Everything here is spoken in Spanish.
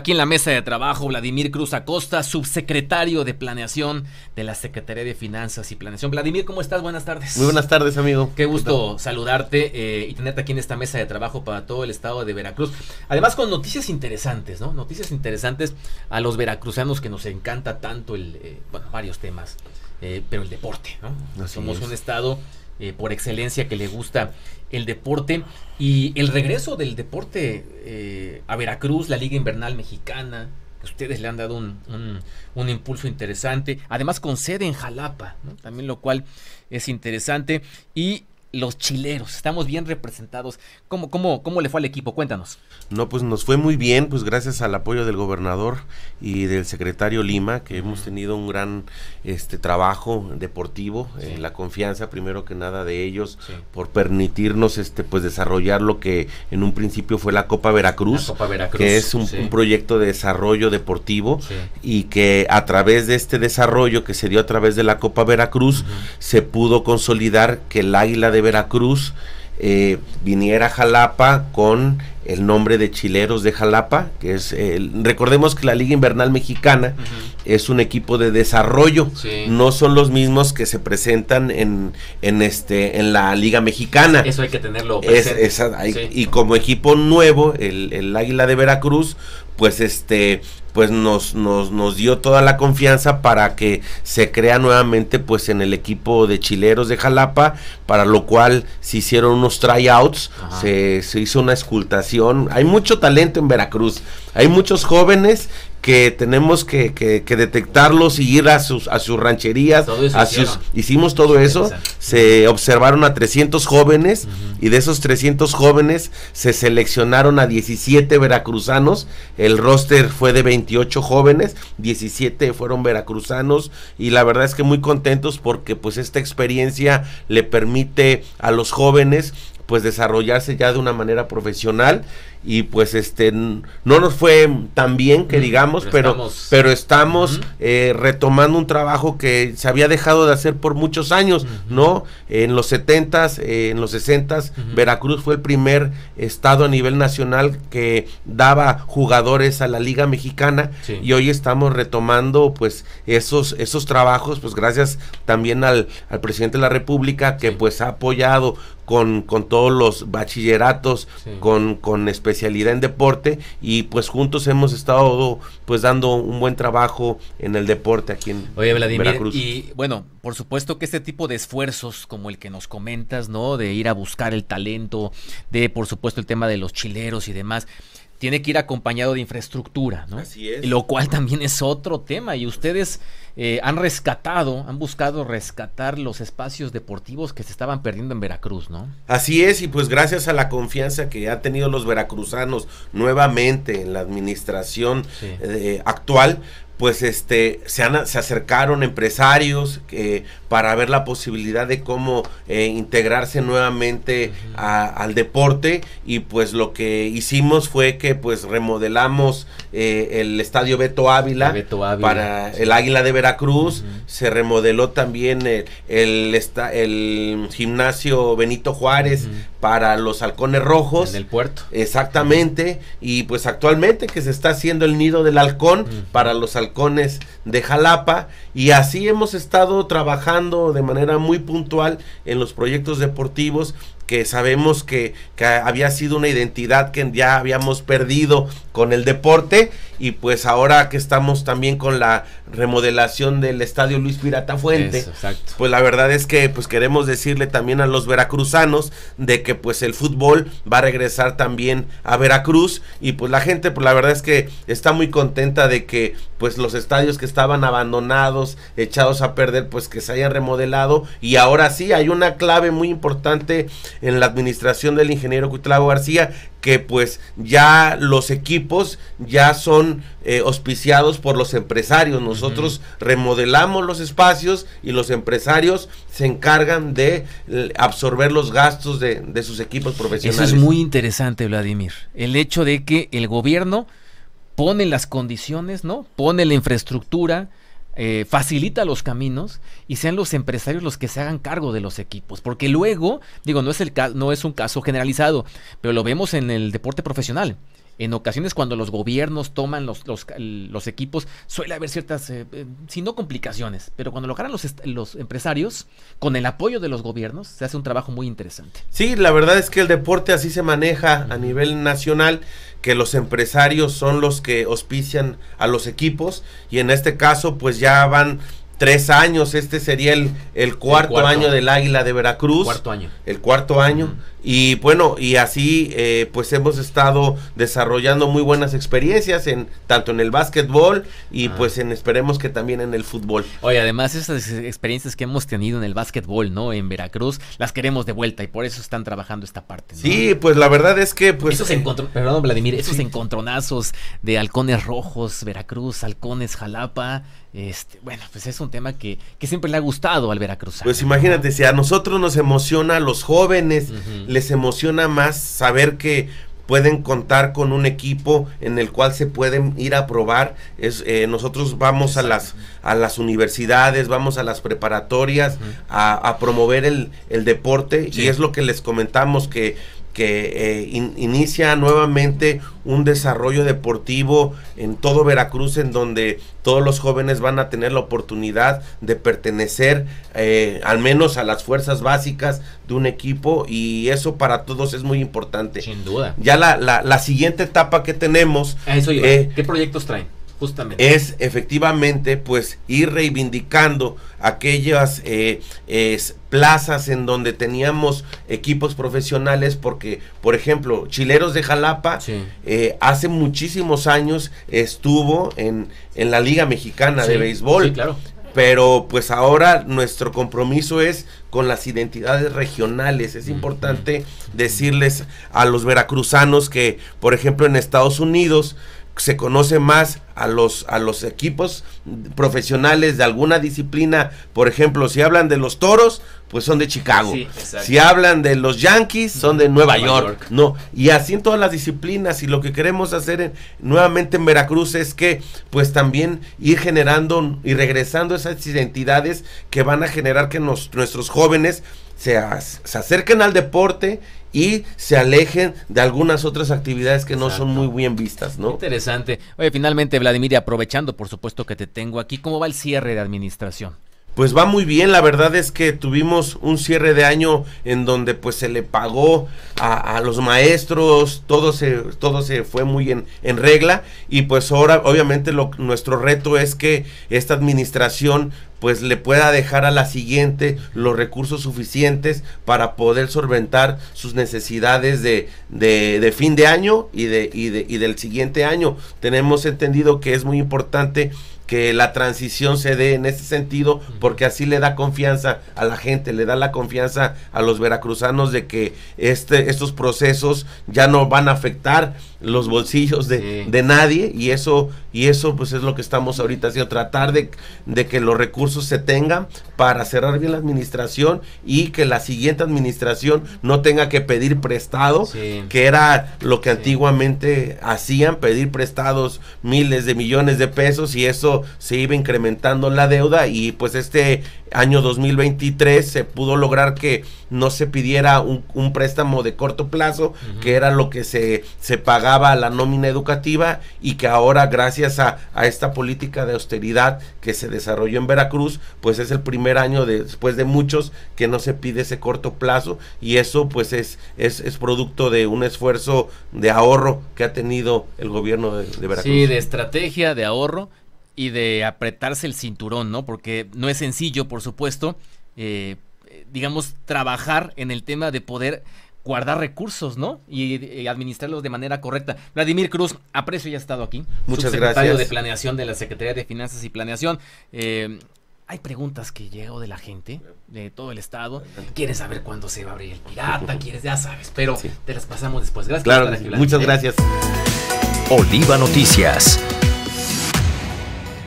Aquí en la mesa de trabajo, Vladimir Cruz Acosta, subsecretario de Planeación de la Secretaría de Finanzas y Planeación. Vladimir, ¿cómo estás? Buenas tardes. Muy buenas tardes, amigo. Qué gusto saludarte eh, y tenerte aquí en esta mesa de trabajo para todo el estado de Veracruz. Además, con noticias interesantes, ¿no? Noticias interesantes a los veracruzanos que nos encanta tanto el, eh, bueno, varios temas, eh, pero el deporte, ¿no? Somos un estado eh, por excelencia que le gusta el deporte y el regreso del deporte eh, a Veracruz, la Liga Invernal Mexicana. Pues ustedes le han dado un, impulso interesante, además con sede en Jalapa, también lo cual es interesante. Y los chileros. Estamos bien representados. ¿Cómo, cómo, ¿Cómo le fue al equipo? Cuéntanos. No, pues nos fue muy bien, pues gracias al apoyo del gobernador y del secretario Lima, que hemos tenido un gran este trabajo deportivo, eh, la confianza primero que nada de ellos, por permitirnos este pues desarrollar lo que en un principio fue la Copa Veracruz, que es un, proyecto de desarrollo deportivo y que a través de este desarrollo que se dio a través de la Copa Veracruz se pudo consolidar que el Águila de Veracruz eh, viniera a Jalapa con el nombre de Chileros de Jalapa, que es, el recordemos que la Liga Invernal Mexicana es un equipo de desarrollo. No son los mismos que se presentan en, en, este, en la Liga Mexicana. Eso hay que tenerlo presente. Y como equipo nuevo, el, Águila de Veracruz, pues este pues nos, nos, nos, dio toda la confianza para que se crea nuevamente pues en el equipo de chileros de Jalapa, para lo cual se hicieron unos tryouts, se, se hizo una escultación. Hay mucho talento en Veracruz, hay muchos jóvenes que tenemos que, detectarlos y ir a sus, a sus rancherías. hicimos todo eso. Se observaron a 300 jóvenes y de esos 300 jóvenes se seleccionaron a 17 veracruzanos. El roster fue de 28 jóvenes, 17 fueron veracruzanos y la verdad es que muy contentos porque pues esta experiencia le permite a los jóvenes pues desarrollarse ya de una manera profesional y pues este no nos fue tan bien que digamos pero pero estamos, eh, retomando un trabajo que se había dejado de hacer por muchos años no en los setentas eh, en los sesentas Veracruz fue el primer estado a nivel nacional que daba jugadores a la liga mexicana y hoy estamos retomando pues esos esos trabajos pues gracias también al, al presidente de la república que pues ha apoyado con, con todos los bachilleratos, con, con, especialidad en deporte y pues juntos hemos estado pues dando un buen trabajo en el deporte aquí en Veracruz. Y bueno, por supuesto que este tipo de esfuerzos como el que nos comentas, ¿no? De ir a buscar el talento, de por supuesto el tema de los chileros y demás tiene que ir acompañado de infraestructura, ¿no? Así es. Lo cual también es otro tema. Y ustedes eh, han rescatado, han buscado rescatar los espacios deportivos que se estaban perdiendo en Veracruz, ¿no? Así es, y pues gracias a la confianza que han tenido los veracruzanos nuevamente en la administración eh, actual, pues este se, han, se acercaron empresarios, que eh, para ver la posibilidad de cómo eh, integrarse nuevamente al deporte y pues lo que hicimos fue que pues remodelamos eh, el estadio Beto Ávila, para el Águila de Veracruz, se remodeló también eh, el, el, gimnasio Benito Juárez para los halcones rojos. En el puerto. Exactamente, y pues actualmente que se está haciendo el nido del halcón para los halcones de Jalapa y así hemos estado trabajando de manera muy puntual en los proyectos deportivos que sabemos que, había sido una identidad que ya habíamos perdido con el deporte y pues ahora que estamos también con la remodelación del estadio Luis Pirata Fuente, pues la verdad es que pues queremos decirle también a los veracruzanos de que pues el fútbol va a regresar también a Veracruz y pues la gente pues la verdad es que está muy contenta de que pues los estadios que estaban abandonados, echados a perder, pues que se hayan remodelado y ahora sí hay una clave muy importante en la administración del ingeniero Cuitlavo García, que pues ya los equipos ya son eh, auspiciados por los empresarios. Nosotros remodelamos los espacios y los empresarios se encargan de eh, absorber los gastos de, de sus equipos profesionales. Eso es muy interesante, Vladimir. El hecho de que el gobierno pone las condiciones, ¿no? Pone la infraestructura, eh, facilita los caminos y sean los empresarios los que se hagan cargo de los equipos. Porque luego, digo, no es, el no es un caso generalizado, pero lo vemos en el deporte profesional. En ocasiones cuando los gobiernos toman los, los, equipos, suele haber ciertas, eh, eh, si no complicaciones, pero cuando lo hagan los, los empresarios, con el apoyo de los gobiernos, se hace un trabajo muy interesante. Sí, la verdad es que el deporte así se maneja a nivel nacional que los empresarios son los que auspician a los equipos y en este caso pues ya van tres años, este sería el, el, cuarto, año del Águila de Veracruz. Cuarto año. El cuarto año. Y bueno, y así eh, pues hemos estado desarrollando muy buenas experiencias en tanto en el básquetbol y pues en esperemos que también en el fútbol. Oye, además esas experiencias que hemos tenido en el básquetbol, ¿no? En Veracruz, las queremos de vuelta y por eso están trabajando esta parte. Sí, pues la verdad es que pues esos perdón, Vladimir, esos encontronazos de halcones rojos, Veracruz, halcones Jalapa, este, bueno, pues es un tema que, siempre le ha gustado al Veracruz. Pues imagínate, si a nosotros nos emociona a los jóvenes, les emociona más saber que pueden contar con un equipo en el cual se pueden ir a probar. Es, eh, nosotros vamos a las, a las universidades, vamos a las preparatorias, a, promover el, el deporte y es lo que les comentamos que que eh, inicia nuevamente un desarrollo deportivo en todo Veracruz, en donde todos los jóvenes van a tener la oportunidad de pertenecer eh, al menos a las fuerzas básicas de un equipo y eso para todos es muy importante. Sin duda. Ya la, la, siguiente etapa que tenemos... Eh, ¿Qué proyectos traen? es efectivamente pues ir reivindicando aquellas eh, plazas en donde teníamos equipos profesionales porque por ejemplo Chileros de Jalapa eh, hace muchísimos años estuvo en, en la Liga Mexicana de Béisbol sí, claro. pero pues ahora nuestro compromiso es con las identidades regionales. Es importante decirles a los veracruzanos que, por ejemplo, en Estados Unidos, se conoce más a los, a los equipos profesionales de alguna disciplina. Por ejemplo, si hablan de los toros, pues son de Chicago. si hablan de los Yankees, son de Nueva, York. No, y así en todas las disciplinas. Y lo que queremos hacer en, nuevamente en Veracruz es que, pues también ir generando y regresando esas identidades que van a generar que nuestros jóvenes se, se acerquen al deporte y se alejen de algunas otras actividades que no son muy bien vistas, ¿no? Interesante. Oye, finalmente, Vladimir, aprovechando, por supuesto, que te tengo aquí, ¿cómo va el cierre de administración? pues va muy bien. La verdad es que tuvimos un cierre de año en donde pues se le pagó a, los maestros, todo se, todo se fue muy en, en regla y pues ahora obviamente nuestro reto es que esta administración pues le pueda dejar a la siguiente los recursos suficientes para poder solventar sus necesidades de, de, de fin de año y, de, y, de, y del siguiente año. Tenemos entendido que es muy importante que la transición se dé en ese sentido, porque así le da confianza a la gente, le da la confianza a los veracruzanos de que este, estos procesos ya no van a afectar los bolsillos de, nadie y eso, y eso pues es lo que estamos ahorita haciendo, tratar de, que los recursos se tengan para cerrar bien la administración y que la siguiente administración no tenga que pedir prestado, que era lo que antiguamente hacían, pedir prestados miles de millones de pesos y eso se iba incrementando la deuda y pues este año 2023 se pudo lograr que no se pidiera un, préstamo de corto plazo, que era lo que se, se pagaba a la nómina educativa y que ahora gracias a, esta política de austeridad que se desarrolló en Veracruz, pues es el primer año después de muchos que no se pide ese corto plazo y eso pues es, es, producto de un esfuerzo de ahorro que ha tenido el gobierno de, de Veracruz. Sí, de estrategia de ahorro y de apretarse el cinturón, ¿no? Porque no es sencillo, por supuesto, eh, digamos, trabajar en el tema de poder guardar recursos, ¿no? Y, administrarlos de manera correcta. Vladimir Cruz, aprecio ya estado aquí. Muchas gracias. de Planeación de la Secretaría de Finanzas y Planeación. Eh, hay preguntas que llego de la gente, de todo el estado. Quieres saber cuándo se va a abrir el pirata, quieres, ya sabes, pero te las pasamos después. Gracias. Claro, por muchas gracias. Oliva Noticias.